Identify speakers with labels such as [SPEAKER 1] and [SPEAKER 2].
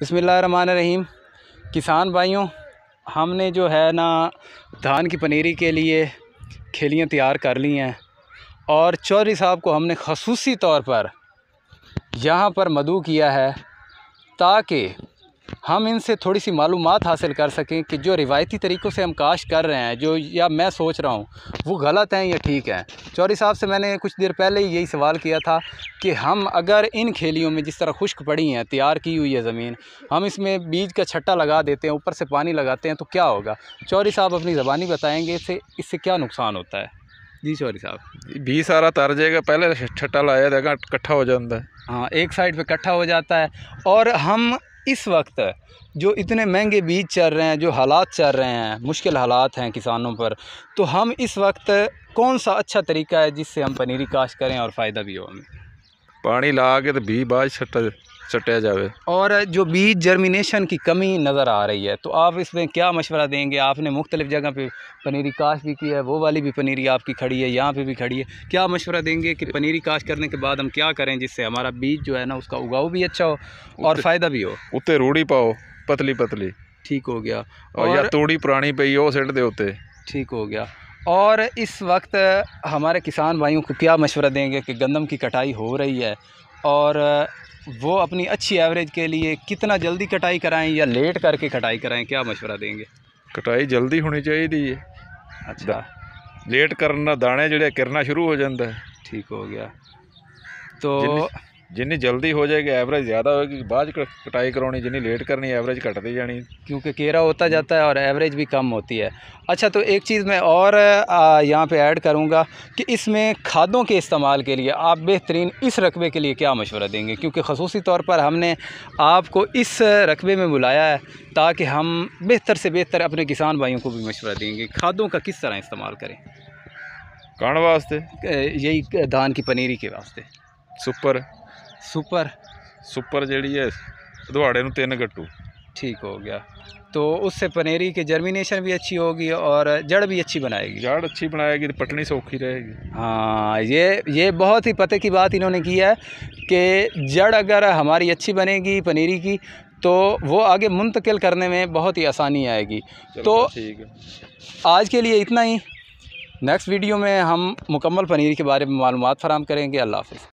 [SPEAKER 1] बसमिल रहीम किसान भाइयों हमने जो है ना धान की पनीरी के लिए खेलियाँ तैयार कर ली हैं और चौधरी साहब को हमने खसूसी तौर पर यहाँ पर मदू किया है ताकि हम इनसे थोड़ी सी मालूम हासिल कर सकें कि जो रिवायती तरीक़ों से हम काश कर रहे हैं जो या मैं सोच रहा हूँ वो गलत हैं या ठीक हैं चौरी साहब से मैंने कुछ देर पहले ही यही सवाल किया था कि हम अगर इन खेलियों में जिस तरह खुश्क पड़ी हैं तैयार की हुई है ज़मीन हम इसमें बीज का छट्टा लगा देते हैं ऊपर से पानी लगाते हैं तो क्या होगा चौरी साहब अपनी ज़बानी बताएँगे इससे इससे क्या नुकसान होता है जी चौरी साहब
[SPEAKER 2] बीज सारा तर जाएगा पहले छट्टा लाया जाएगा इकट्ठा हो जाता है
[SPEAKER 1] हाँ एक साइड पे इकट्ठा हो जाता है और हम इस वक्त जो इतने महंगे बीज चल रहे हैं जो हालात चल रहे हैं मुश्किल हालात हैं किसानों पर तो हम इस वक्त कौन सा अच्छा तरीका है जिससे हम पनीरी काश्त करें और फ़ायदा भी हो हमें पानी ला के तो बीज बाज छटा सटाया जाए और जो बीज जर्मिनेशन की कमी नज़र आ रही है तो आप इसमें क्या मशवरा देंगे आपने मुख्तलिफ़ जगह पे पनीरी काश भी की है वो वाली भी पनीरी आपकी खड़ी है यहाँ पे भी खड़ी है क्या मशवरा देंगे कि पनीरी काश करने के बाद हम क्या करें जिससे हमारा बीज जो है ना उसका उगाओ भी अच्छा हो और फ़ायदा भी हो
[SPEAKER 2] उत्ते रूढ़ी पाओ पतली पतली ठीक हो गया और या तोड़ी पुरानी पई हो सेट दे उत्ते ठीक हो गया
[SPEAKER 1] और इस वक्त हमारे किसान भाइयों को क्या मशवरा देंगे कि गंदम की कटाई हो रही है और वो अपनी अच्छी एवरेज के लिए कितना जल्दी कटाई कराएं या लेट करके कटाई कराएं क्या मशवरा देंगे
[SPEAKER 2] कटाई जल्दी होनी चाहिए ਹੈ ਅੱਛਾ ਲੇਟ ਕਰਨ ਨਾਲ ਦਾਣੇ ਜਿਹੜੇ ਕਿਰਨਾ ਸ਼ੁਰੂ ਹੋ ਜਾਂਦਾ ਹੈ ਠੀਕ ਹੋ ਗਿਆ तो जिनी जल्दी हो जाएगी एवरेज ज़्यादा होगी बाद कटाई करवानी जिनी लेट करनी एवरेज घटती जानी क्योंकि केरा होता जाता है और एवरेज भी कम होती है
[SPEAKER 1] अच्छा तो एक चीज़ मैं और यहाँ पे ऐड करूँगा कि इसमें खादों के इस्तेमाल के लिए आप बेहतरीन इस रकबे के लिए क्या मशवरा देंगे क्योंकि खसूसी तौर पर हमने आपको इस रकबे में बुलाया है ताकि हम बेहतर से बेहतर अपने किसान भाइयों को भी मशवरा देंगे खादों का किस तरह इस्तेमाल करें कण वास्ते यही धान की पनीरी के वास्ते सुपर सुपर सुपर जी है दुआड़े में तीन गट्टू ठीक हो गया तो उससे पनीरी की जर्मिनेशन भी अच्छी होगी और जड़ भी अच्छी बनाएगी जड़ अच्छी बनाएगी तो पटनी सौखी रहेगी हाँ ये ये बहुत ही पते की बात इन्होंने की है कि जड़ अगर हमारी अच्छी बनेगी पनीरी की तो वो आगे मुंतकिल करने में बहुत ही आसानी आएगी तो ठीक है आज के लिए इतना ही नेक्स्ट वीडियो में हम मुकम्मल पनीर के बारे में मालूम फ़राम करेंगे अल्लाह हाफ